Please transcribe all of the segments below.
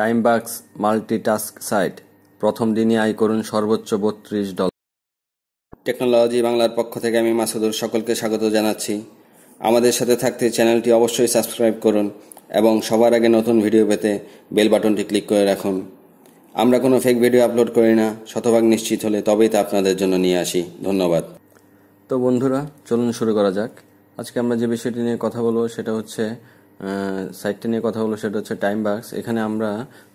multi multitask site প্রথম দিনই আয় করুন সর্বোচ্চ বত্রিশ ডলার টেকনোলজি বাংলার পক্ষ থেকে আমি মাসুদুর সকলকে স্বাগত জানাচ্ছি আমাদের সাথে থাকতে চ্যানেলটি অবশ্যই সাবস্ক্রাইব করুন এবং সবার আগে নতুন ভিডিও পেতে বেল বাটনটি ক্লিক করে রাখুন আমরা কোনো ফেক ভিডিও আপলোড করি না শতভাগ নিশ্চিত হলে তবেই তা আপনাদের জন্য নিয়ে আসি ধন্যবাদ তো বন্ধুরা চলুন শুরু করা যাক আজকে আমরা যে বিষয়টি নিয়ে কথা বলবো সেটা হচ্ছে সাইটটা নিয়ে কথা হলো সেটা হচ্ছে টাইম বাক্স এখানে আমরা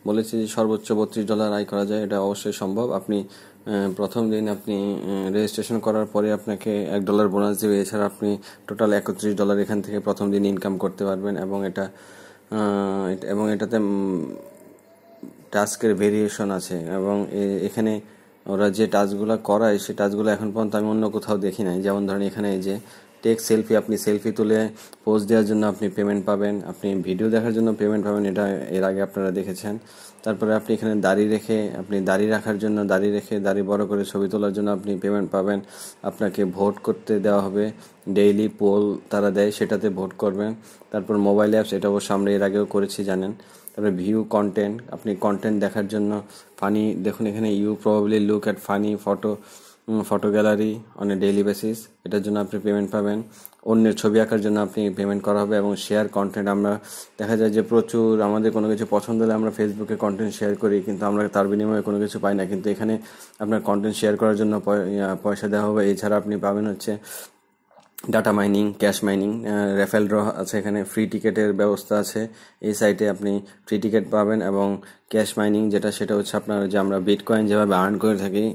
বলেছি যে সর্বোচ্চ বত্রিশ ডলার আয় করা যায় এটা অবশ্যই সম্ভব আপনি প্রথম দিন আপনি রেজিস্ট্রেশন করার পরে আপনাকে এক ডলার বোনাস দেবে এছাড়া আপনি টোটাল একত্রিশ ডলার এখান থেকে প্রথম দিন ইনকাম করতে পারবেন এবং এটা এবং এটাতে টাস্কের ভেরিয়েশন আছে এবং এখানে ওরা যে টাচগুলো করায় সে টাচগুলো এখন পর্যন্ত আমি অন্য কোথাও দেখি নাই যেমন ধরেন এখানে এই যে টেক সেলফি আপনি সেলফি তুলে পোস্ট দেওয়ার জন্য আপনি পেমেন্ট পাবেন আপনি ভিডিও দেখার জন্য পেমেন্ট পাবেন এটা এর আগে আপনারা দেখেছেন তারপরে আপনি এখানে দাড়ি রেখে আপনি দাড়ি রাখার জন্য দাড়ি রেখে দাড়ি বড় করে ছবি তোলার জন্য আপনি পেমেন্ট পাবেন আপনাকে ভোট করতে দেওয়া হবে ডেইলি পোল তারা দেয় সেটাতে ভোট করবেন তারপর মোবাইল অ্যাপস এটা অবশ্য আমরা এর আগেও করেছি জানেন তারপরে ভিউ কন্টেন্ট আপনি কন্টেন্ট দেখার জন্য ফানি দেখুন এখানে you probably look at funny photo photo gallery on a daily basis এটার জন্য আপনি পেমেন্ট পাবেন অন্যের ছবি আঁকার জন্য আপনি পেমেন্ট করা হবে এবং শেয়ার কন্টেন্ট আমরা দেখা যায় যে প্রচুর আমাদের কোনো কিছু পছন্দ হলে আমরা ফেসবুকে কন্টেন্ট শেয়ার করি কিন্তু আমরা তার বিনিময়ে কোনো কিছু পাই না কিন্তু এখানে আপনার কন্টেন্ট শেয়ার করার জন্য পয়সা দেওয়া হবে এছাড়া আপনি পাবেন হচ্ছে data mining cash mining raffle draw আছে এখানে ফ্রি টিকেটের ব্যবস্থা আছে এই সাইটে আপনি ফ্রি টিকেট পাবেন এবং ক্যাশ মাইনিং যেটা সেটা হচ্ছে আপনার যে আমরা বিটকয়েন যেভাবে আর্ন করে থাকি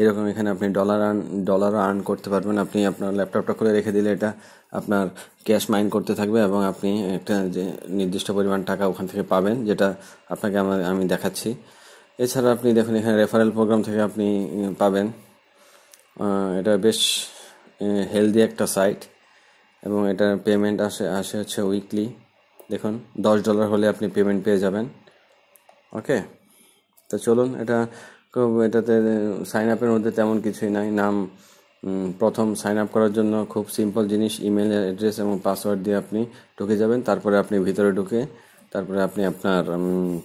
এরকম এখানে আপনি ডলার আর্ন ডলারও আর্ন করতে পারবেন আপনি আপনার ল্যাপটপটা খুলে রেখে দিলে এটা আপনার ক্যাশ মাইন করতে থাকবে এবং আপনি একটা যে নির্দিষ্ট পরিমাণ টাকা ওখান থেকে পাবেন যেটা আপনাকে আমার আমি দেখাচ্ছি এছাড়া আপনি দেখুন এখানে রেফারেল প্রোগ্রাম থেকে আপনি পাবেন এটা বেশ হেলদি একটা সাইট এবং এটার পেমেন্ট আসে আসে হচ্ছে উইকলি দেখুন দশ ডলার হলে আপনি পেমেন্ট পেয়ে যাবেন ওকে তো চলুন এটা এটাতে সাইন আপের মধ্যে তেমন কিছুই নাই নাম প্রথম সাইন আপ করার জন্য খুব সিম্পল জিনিস ইমেল অ্যাড্রেস এবং পাসওয়ার্ড দিয়ে আপনি ঢুকে যাবেন তারপরে আপনি ভিতরে ঢুকে তারপরে আপনি আপনার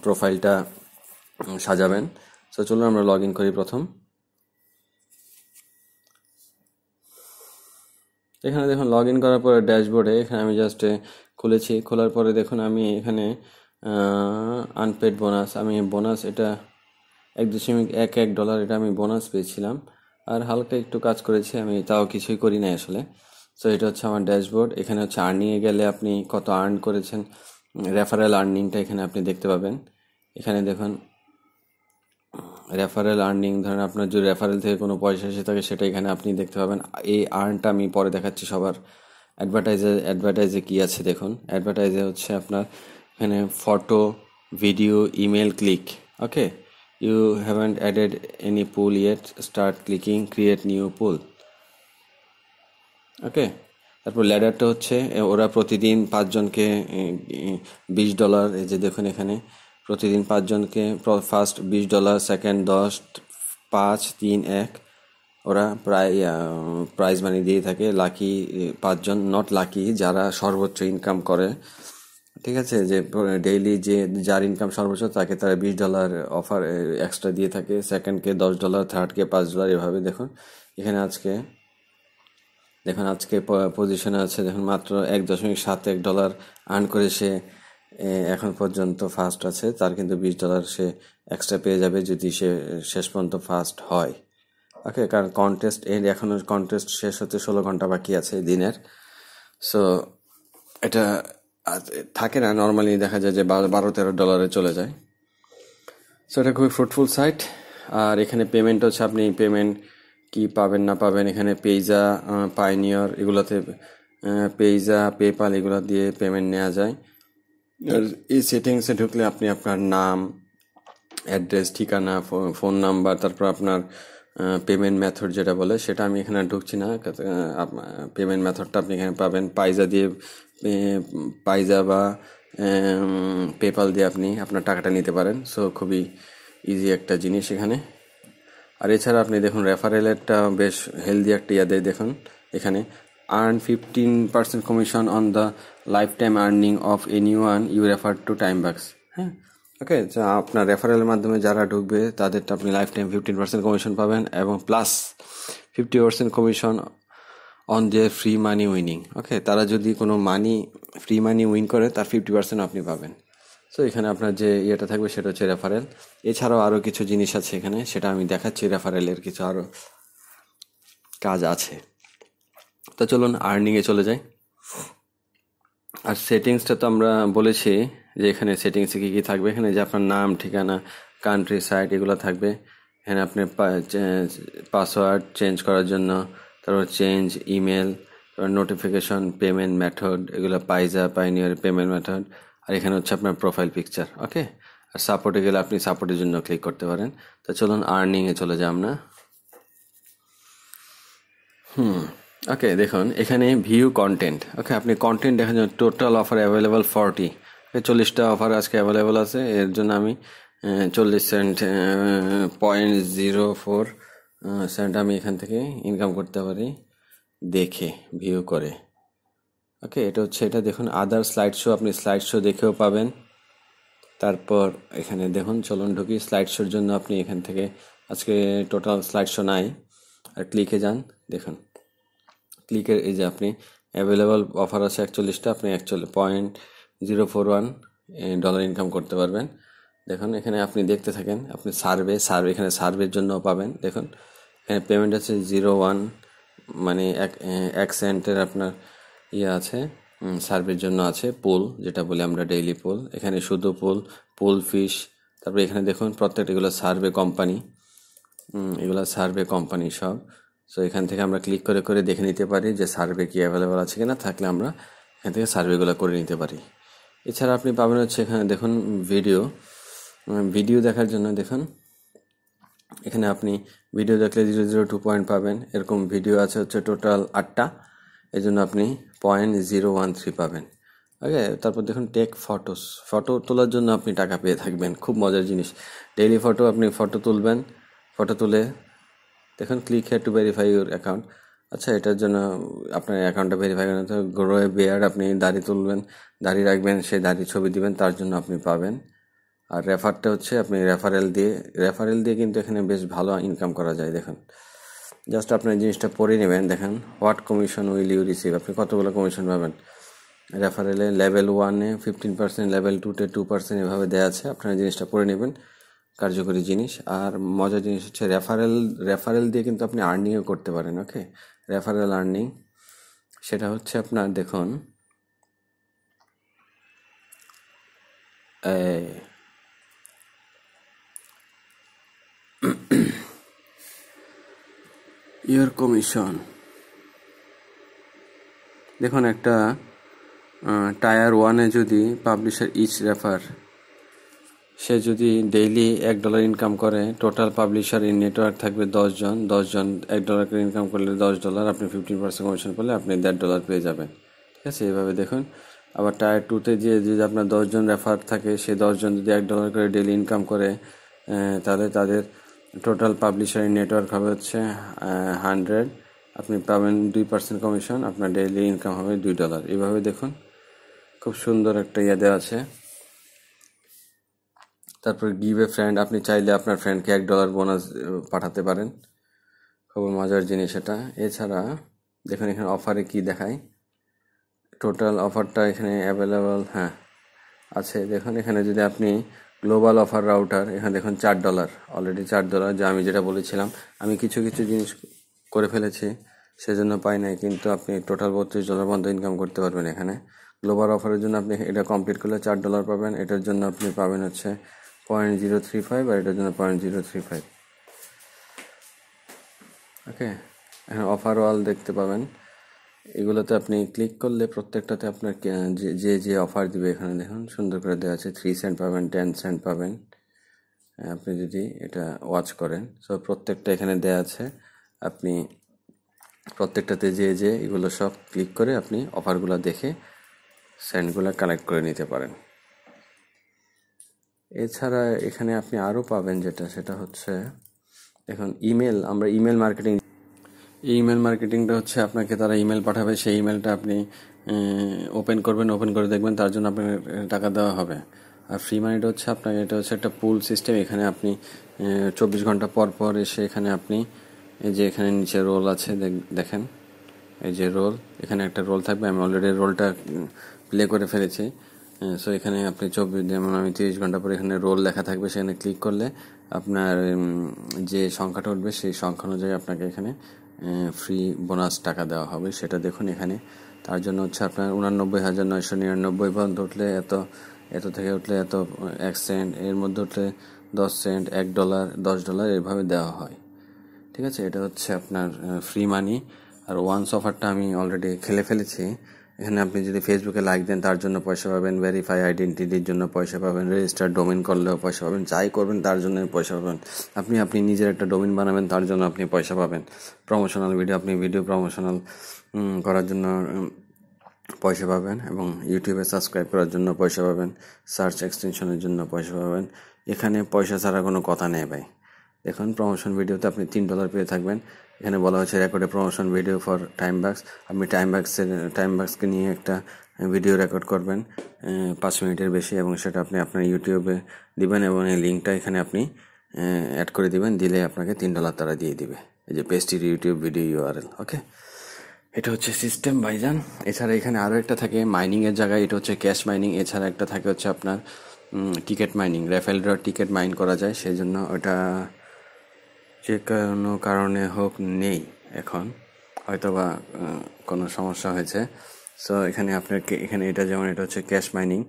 প্রোফাইলটা সাজাবেন তো চলুন আমরা লগ ইন করি প্রথম এখানে দেখুন লগ ইন করার পরে ড্যাশবোর্ডে এখানে আমি জাস্ট খুলেছি খোলার পরে দেখুন আমি এখানে আনপেড বোনাস আমি বোনাস এটা এক দশমিক এক এক ডলার এটা আমি বোনাস পেয়েছিলাম আর হালকা একটু কাজ করেছি আমি তাও কিছুই করি না আসলে সো এটা হচ্ছে আমার ড্যাশবোর্ড এখানে হচ্ছে আর্নিংয়ে গেলে আপনি কত আর্ন করেছেন রেফারেল আর্নিংটা এখানে আপনি দেখতে পাবেন এখানে দেখুন রেফারেল আর্নিং ধরেন আপনার যদি রেফারেল থেকে কোনো পয়সা এসে থাকে সেটা এখানে আপনি দেখতে পাবেন এই আর্নটা আমি পরে দেখাচ্ছি সবার অ্যাডভার্টাইজে অ্যাডভার্টাইজে কী আছে দেখুন অ্যাডভার্টাইজে হচ্ছে আপনার এখানে photo video email click okay you haven't added any pool yet start clicking create new pool okay তারপর ল্যাডারটা হচ্ছে ওরা প্রতিদিন পাঁচজনকে বিশ ডলার এই যে দেখুন এখানে প্রতিদিন পাঁচজনকে ফার্স্ট বিশ ডলার সেকেন্ড দশ পাঁচ তিন এক ওরা প্রায় প্রাইজ মানি দিয়ে থাকে লাকি পাঁচজন নট লাকি যারা সর্বোচ্চ ইনকাম করে ঠিক আছে যে ডেইলি যে যার ইনকাম সর্বোচ্চ তাকে তারা বিশ ডলার অফার এক্সট্রা দিয়ে থাকে সেকেন্ডকে দশ ডলার থার্ডকে পাঁচ ডলার এভাবে দেখুন এখানে আজকে দেখুন আজকে পজিশনে আছে দেখুন মাত্র এক দশমিক সাত এক ডলার আর্ন করে সে এখন পর্যন্ত ফার্স্ট আছে তার কিন্তু বিশ ডলার সে এক্সট্রা পেয়ে যাবে যদি সে শেষ পর্যন্ত ফার্স্ট হয় ওকে কারণ কন্টেস্ট এর এখনও কন্টেস্ট শেষ হতে ষোলো ঘন্টা বাকি আছে দিনের সো এটা থাকে না নর্মালি দেখা যায় যে বারো তেরো ডলারে চলে যায় সো এটা খুবই ফ্রুটফুল সাইট আর এখানে পেমেন্ট হচ্ছে আপনি পেমেন্ট কি পাবেন না পাবেন এখানে পেইজা পাইনিয়র এগুলোতে পেইজা পেপাল এগুলো দিয়ে পেমেন্ট নেওয়া যায় আর এই সেটিংসে ঢুকলে আপনি আপনার নাম অ্যাড্রেস ঠিকানা ফোন নাম্বার তারপর আপনার পেমেন্ট মেথড যেটা বলে সেটা আমি এখানে ঢুকছি না পেমেন্ট মেথডটা আপনি এখানে পাবেন পাইজা দিয়ে পাইজা বা পেপাল দিয়ে আপনি আপনার টাকাটা নিতে পারেন সো খুবই ইজি একটা জিনিস এখানে আর এছাড়া আপনি দেখুন রেফারেলেরটা বেশ হেলদি একটা ইয়াদের দেখুন এখানে earn 15% commission on the lifetime earning of anyone you refer to time bucks হ্যাঁ ওকে যা আপনার রেফারেলের মাধ্যমে যারা ঢুকবে তাদেরটা আপনি lifetime fifteen percent commission পাবেন এবং plus fifty percent commission on their free money winning okay তারা যদি কোনো মানি ফ্রি মানি উইন করে তার ফিফটি পার্সেন্ট আপনি পাবেন সো এখানে আপনার যে ইয়েটা থাকবে সেটা হচ্ছে রেফারেল এছাড়াও আরও কিছু জিনিস আছে এখানে সেটা আমি দেখাচ্ছি রেফারেলের কিছু আরও কাজ আছে তো চলুন আর্নিংয়ে চলে যাই আর সেটিংসটা তো আমরা বলেছি যে এখানে সেটিংসে কী কী থাকবে এখানে যে আপনার নাম ঠিকানা কান্ট্রি সাইট এগুলো থাকবে এখানে আপনি পাসওয়ার্ড চেঞ্জ করার জন্য তারপর চেঞ্জ ইমেল তারপর নোটিফিকেশন পেমেন্ট মেথড এগুলো পাইজা পাইনিয়ার পেমেন্ট মেথড আর এখানে হচ্ছে আপনার প্রোফাইল পিকচার ওকে আর সাপোর্টে গেলে আপনি সাপোর্টের জন্য ক্লিক করতে পারেন তো চলুন আর্নিংয়ে চলে যাই আমরা হুম ওকে দেখুন এখানে ভিউ কন্টেন্ট ওকে আপনি কন্টেন্ট দেখেন টোটাল অফার অ্যাভেলেবল ফর্টি চল্লিশটা অফার আজকে অ্যাভেলেবল আছে এর জন্য আমি চল্লিশ cent point zero four cent আমি এখান থেকে ইনকাম করতে পারি দেখে ভিউ করে ওকে এটা হচ্ছে এটা দেখুন আদার স্লাইড শো আপনি স্লাইড শো দেখেও পাবেন তারপর এখানে দেখুন চলন ঢুকি স্লাইড শোর জন্য আপনি এখান থেকে আজকে টোটাল স্লাইড শো নাই আর ক্লিকে যান দেখুন ক্লিকের এই যে আপনি অ্যাভেলেবল অফার আছে একচল্লিশটা আপনি একচল্লিশ point zero four one dollar income করতে পারবেন দেখুন এখানে আপনি দেখতে থাকেন আপনি সার্ভে সার্ভে এখানে সার্ভের জন্য পাবেন দেখুন এখানে পেমেন্ট আছে জিরো ওয়ান মানে এক এক সেন্টের আপনার ইয়ে আছে সার্ভের জন্য আছে পুল যেটা বলি আমরা ডেইলি পুল এখানে শুধু পুল পুল ফিশ তারপরে এখানে দেখুন প্রত্যেকটা এগুলো সার্ভে কোম্পানি এগুলো সার্ভে কোম্পানি সব সো এখান থেকে আমরা ক্লিক করে করে দেখে নিতে পারি যে সার্ভে কি অ্যাভেলেবেল আছে কিনা থাকলে আমরা এখান থেকে সার্ভেগুলো করে নিতে পারি এছাড়া আপনি পাবেন হচ্ছে এখানে দেখুন ভিডিও ভিডিও দেখার জন্য দেখুন এখানে আপনি ভিডিও দেখলে জিরো জিরো টু পয়েন্ট পাবেন এরকম ভিডিও আছে হচ্ছে টোটাল আটটা এই জন্য আপনি পয়েন্ট জিরো ওয়ান থ্রি পাবেন ওকে তারপর দেখুন টেক ফটোস ফটো তোলার জন্য আপনি টাকা পেয়ে থাকবেন খুব মজার জিনিস ডেইলি ফটো আপনি ফটো তুলবেন ফটো তুলে দেখুন click here to verify your account আচ্ছা এটার জন্য আপনার অ্যাকাউন্টটা ভেরিফাই করেন গ্রোয়ে বেয়ার আপনি দাড়ি তুলবেন দাড়ি রাখবেন সেই দাড়ি ছবি দিবেন তার জন্য আপনি পাবেন আর রেফারটা হচ্ছে আপনি রেফারেল দিয়ে রেফারেল দিয়ে কিন্তু এখানে বেশ ভালো ইনকাম করা যায় দেখুন জাস্ট আপনার জিনিসটা পড়ে নেবেন দেখেন what commission will you receive আপনি কতগুলো কমিশন পাবেন রেফারেলে লেভেল ওয়ানে ফিফটিন পার্সেন্ট লেভেল টুতে টু পার্সেন্ট এভাবে দেওয়া আছে আপনারা জিনিসটা পড়ে নেবেন কার্যকরী জিনিস আর মজার জিনিস হচ্ছে রেফারেল রেফারেল দিয়ে কিন্তু আপনি আর্নিংও করতে পারেন ওকে রেফারেল আর্নিং সেটা হচ্ছে আপনার দেখুন ইয়ার কমিশন দেখুন একটা টায়ার ওয়ানে যদি পাবলিশার ইচ রেফার সে যদি ডেইলি এক ডলার ইনকাম করে টোটাল পাবলিশার ইন নেটওয়ার্ক থাকবে দশজন দশজন এক ডলার করে ইনকাম করলে দশ ডলার আপনি ফিফটিন পার্সেন্ট কমিশন পেলে আপনি দেড় ডলার পেয়ে যাবেন ঠিক আছে এইভাবে দেখুন আবার টায়ার টুতে যে যদি আপনার দশজন রেফার থাকে সে দশজন যদি এক ডলার করে ডেলি ইনকাম করে তাহলে তাদের টোটাল ইন নেটওয়ার্ক হবে হচ্ছে হান্ড্রেড আপনি পাবেন দুই পার্সেন্ট কমিশন আপনার ডেইলি ইনকাম হবে দুই ডলার এইভাবে দেখুন খুব সুন্দর একটা ইয়ে দেওয়া আছে তারপর গিভ এ ফ্রেন্ড আপনি চাইলে আপনার ফ্রেন্ডকে এক ডলার বোনাস পাঠাতে পারেন খুব মজার জিনিস এটা এছাড়া দেখুন এখানে অফারে কি দেখায় টোটাল অফারটা এখানে অ্যাভেলেবল হ্যাঁ আছে দেখুন এখানে যদি আপনি গ্লোবাল অফার রাউটার এখানে দেখুন চার ডলার অলরেডি চার ডলার যা আমি যেটা বলেছিলাম আমি কিছু কিছু জিনিস করে ফেলেছি সেজন্য পাই নাই কিন্তু আপনি টোটাল বত্রিশ ডলার পর্যন্ত ইনকাম করতে পারবেন এখানে গ্লোবাল অফারের জন্য আপনি এটা কমপ্লিট করলে চার ডলার পাবেন এটার জন্য আপনি পাবেন হচ্ছে পয়েন্ট জিরো থ্রি ফাইভ আর এটার জন্য point zero three five okay এখানে অফার ওয়াল দেখতে পাবেন এগুলোতে আপনি ক্লিক করলে প্রত্যেকটাতে আপনার যে যে অফার দিবে এখানে দেখুন সুন্দর করে দেওয়া আছে থ্রি সেন্ট পাবেন টেন সেন্ট পাবেন আপনি যদি এটা ওয়াচ করেন সো প্রত্যেকটা এখানে দেওয়া আছে আপনি প্রত্যেকটাতে যে যে এগুলো সব ক্লিক করে আপনি অফারগুলো দেখে সেন্টগুলো কালেক্ট করে নিতে পারেন এছাড়া এখানে আপনি আরও পাবেন যেটা সেটা হচ্ছে এখন ইমেল আমরা ইমেল মার্কেটিং ইমেল মার্কেটিংটা হচ্ছে আপনাকে তারা ইমেল পাঠাবে সেই ইমেলটা আপনি ওপেন করবেন ওপেন করে দেখবেন তার জন্য আপনাকে টাকা দেওয়া হবে আর ফ্রি মানিটা হচ্ছে আপনার এটা হচ্ছে একটা পুল সিস্টেম এখানে আপনি চব্বিশ ঘন্টা পর পর এসে এখানে আপনি এই যে এখানে নিচে রোল আছে দেখেন এই যে রোল এখানে একটা রোল থাকবে আমি অলরেডি রোলটা প্লে করে ফেলেছি সো হ্যাঁ, এখানে আপনি চব্বিশ যেমন আমি তিরিশ ঘন্টা পরে এখানে রোল লেখা থাকবে সেখানে ক্লিক করলে আপনার যে সংখ্যাটা উঠবে সেই সংখ্যা অনুযায়ী আপনাকে এখানে ফ্রি বোনাস টাকা দেওয়া হবে সেটা দেখুন এখানে তার জন্য হচ্ছে আপনার উনানব্বই হাজার নয়শো নিরানব্বই পর্যন্ত উঠলে এত এত থেকে উঠলে এত এক সেন্ট এর মধ্যে উঠলে দশ সেন্ট এক ডলার দশ ডলার এভাবে দেওয়া হয় ঠিক আছে এটা হচ্ছে আপনার ফ্রি মানি আর ওয়ান্স অফারটা আমি অলরেডি খেলে ফেলেছি এখানে আপনি যদি ফেসবুকে লাইক দেন তার জন্য পয়সা পাবেন ভেরিফাই আইডেন্টিটির জন্য পয়সা পাবেন রেজিস্টার ডোমিন করলেও পয়সা পাবেন যাই করবেন তার জন্য পয়সা পাবেন আপনি আপনি নিজের একটা ডোমিন বানাবেন তার জন্য আপনি পয়সা পাবেন প্রমোশনাল ভিডিও আপনি ভিডিও প্রমোশনাল করার জন্য পয়সা পাবেন এবং ইউটিউবে সাবস্ক্রাইব করার জন্য পয়সা পাবেন সার্চ এক্সটেনশনের জন্য পয়সা পাবেন এখানে পয়সা ছাড়া কোনো কথা নেই ভাই দেখুন প্রমোশন ভিডিওতে আপনি তিন ডলার পেয়ে থাকবেন এখানে বলা হয়েছে রেকর্ডে প্রমোশন ভিডিও ফর টাইম বাক্স আপনি টাইম বাক্সের টাইম বাক্সকে নিয়ে একটা ভিডিও রেকর্ড করবেন পাঁচ মিনিটের বেশি এবং সেটা আপনি আপনার ইউটিউবে দিবেন এবং এই লিঙ্কটা এখানে আপনি অ্যাড করে দিবেন দিলে আপনাকে তিন ডলার তারা দিয়ে দিবে এই যে পেস্টির ইউটিউব ভিডিও ইউআরএল ওকে এটা হচ্ছে সিস্টেম বাইজান এছাড়া এখানে আরও একটা থাকে মাইনিংয়ের জায়গায় এটা হচ্ছে ক্যাশ মাইনিং এছাড়া একটা থাকে হচ্ছে আপনার ticket mining raffle draw ticket mine করা যায় সেই জন্য ওটা যে কোনো কারণে হোক নেই এখন হয়তো বা কোনো সমস্যা হয়েছে সো এখানে আপনার এখানে এটা যেমন এটা হচ্ছে ক্যাশ মাইনিং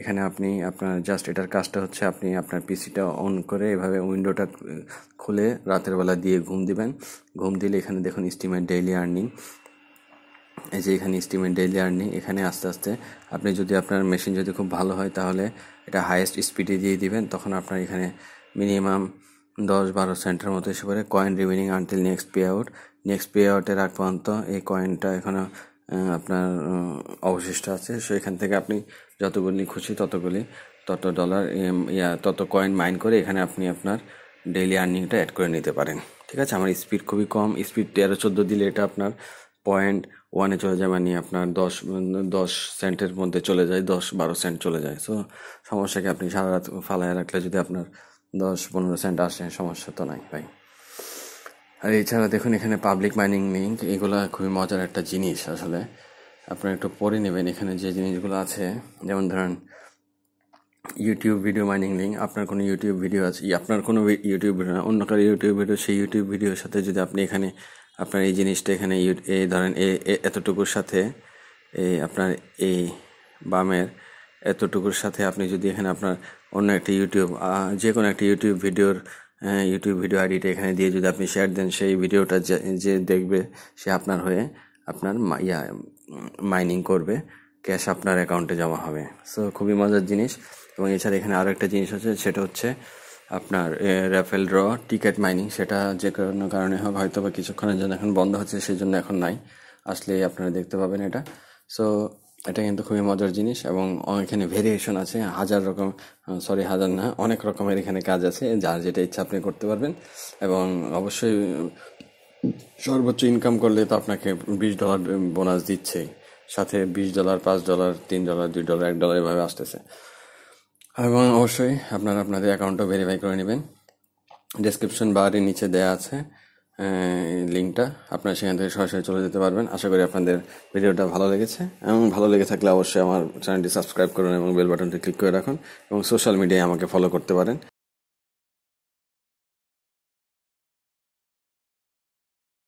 এখানে আপনি আপনার জাস্ট এটার কাজটা হচ্ছে আপনি আপনার পিসিটা অন করে এভাবে উইন্ডোটা খুলে রাতের বেলা দিয়ে ঘুম দিবেন ঘুম দিলে এখানে দেখুন স্টিমের ডেইলি আর্নিং এই যে এখানে স্টিমের ডেইলি আর্নিং এখানে আস্তে আস্তে আপনি যদি আপনার মেশিন যদি খুব ভালো হয় তাহলে এটা হাইয়েস্ট স্পিডে দিয়ে দিবেন তখন আপনার এখানে মিনিমাম দশ বারো সেন্টের মতো এসে পড়ে coin remaining until next pay out next pay আউটের আগ পর্যন্ত এই কয়েনটা এখানে আপনার অবশিষ্ট আছে সো এখান থেকে আপনি যতগুলি খুশি ততগুলি তত ডলার ইয়া তত কয়েন মাইন করে এখানে আপনি আপনার ডেইলি আর্নিংটা অ্যাড করে নিতে পারেন ঠিক আছে আমার স্পিড খুবই কম স্পিড তেরো চোদ্দো দিলে এটা আপনার পয়েন্ট ওয়ানে চলে যায় মানে আপনার দশ দশ সেন্টের মধ্যে চলে যায় দশ বারো সেন্ট চলে যায় সো সমস্যাকে আপনি সারা রাত ফালায় রাখলে যদি আপনার দশ পনেরো সেন্ট আসে সমস্যা তো নাই ভাই আর এছাড়া দেখুন এখানে পাবলিক মাইনিং লিঙ্ক এগুলো খুবই মজার একটা জিনিস আসলে আপনারা একটু পরে নেবেন এখানে যে জিনিসগুলো আছে যেমন ধরেন ইউটিউব ভিডিও মাইনিং লিঙ্ক আপনার কোনো ইউটিউব ভিডিও আছে আপনার কোনো ইউটিউব ভিডিও না অন্য কারো ইউটিউব ভিডিও সেই ইউটিউব ভিডিওর সাথে যদি আপনি এখানে আপনার এই জিনিসটা এখানে এই ধরেন এ এতটুকুর সাথে এই আপনার এই বামের এতটুকুর সাথে আপনি যদি এখানে আপনার অন্য একটি ইউটিউব যে কোনো একটি ইউটিউব ভিডিওর ইউটিউব ভিডিও আইডিটা এখানে দিয়ে যদি আপনি শেয়ার দেন সেই ভিডিওটা যে দেখবে সে আপনার হয়ে আপনার ইয়া মাইনিং করবে ক্যাশ আপনার অ্যাকাউন্টে জমা হবে সো খুবই মজার জিনিস এবং এছাড়া এখানে আরও একটা জিনিস আছে সেটা হচ্ছে আপনার র্যাফেল ড্র টিকিট মাইনিং সেটা যে কোনো কারণে হোক হয়তো বা কিছুক্ষণের জন্য এখন বন্ধ হচ্ছে সেই জন্য এখন নাই আসলে আপনারা দেখতে পাবেন এটা সো এটা কিন্তু খুবই মজার জিনিস এবং এখানে ভেরিয়েশন আছে হাজার রকম সরি হাজার না অনেক রকমের এখানে কাজ আছে যার যেটা ইচ্ছা আপনি করতে পারবেন এবং অবশ্যই সর্বোচ্চ ইনকাম করলে তো আপনাকে বিশ ডলার বোনাস দিচ্ছে সাথে বিশ ডলার পাঁচ ডলার তিন ডলার দুই ডলার এক ডলার এভাবে আসতেছে এবং অবশ্যই আপনারা আপনাদের অ্যাকাউন্টও ভেরিফাই করে নেবেন ডিসক্রিপশন বারে নিচে দেয়া আছে লিঙ্কটা আপনারা সেখান থেকে সরাসরি চলে যেতে পারবেন আশা করি আপনাদের ভিডিওটা ভালো লেগেছে এবং ভালো লেগে থাকলে অবশ্যই আমার চ্যানেলটি সাবস্ক্রাইব করুন এবং বেল বাটনটি ক্লিক করে রাখুন এবং সোশ্যাল মিডিয়ায় আমাকে ফলো করতে পারেন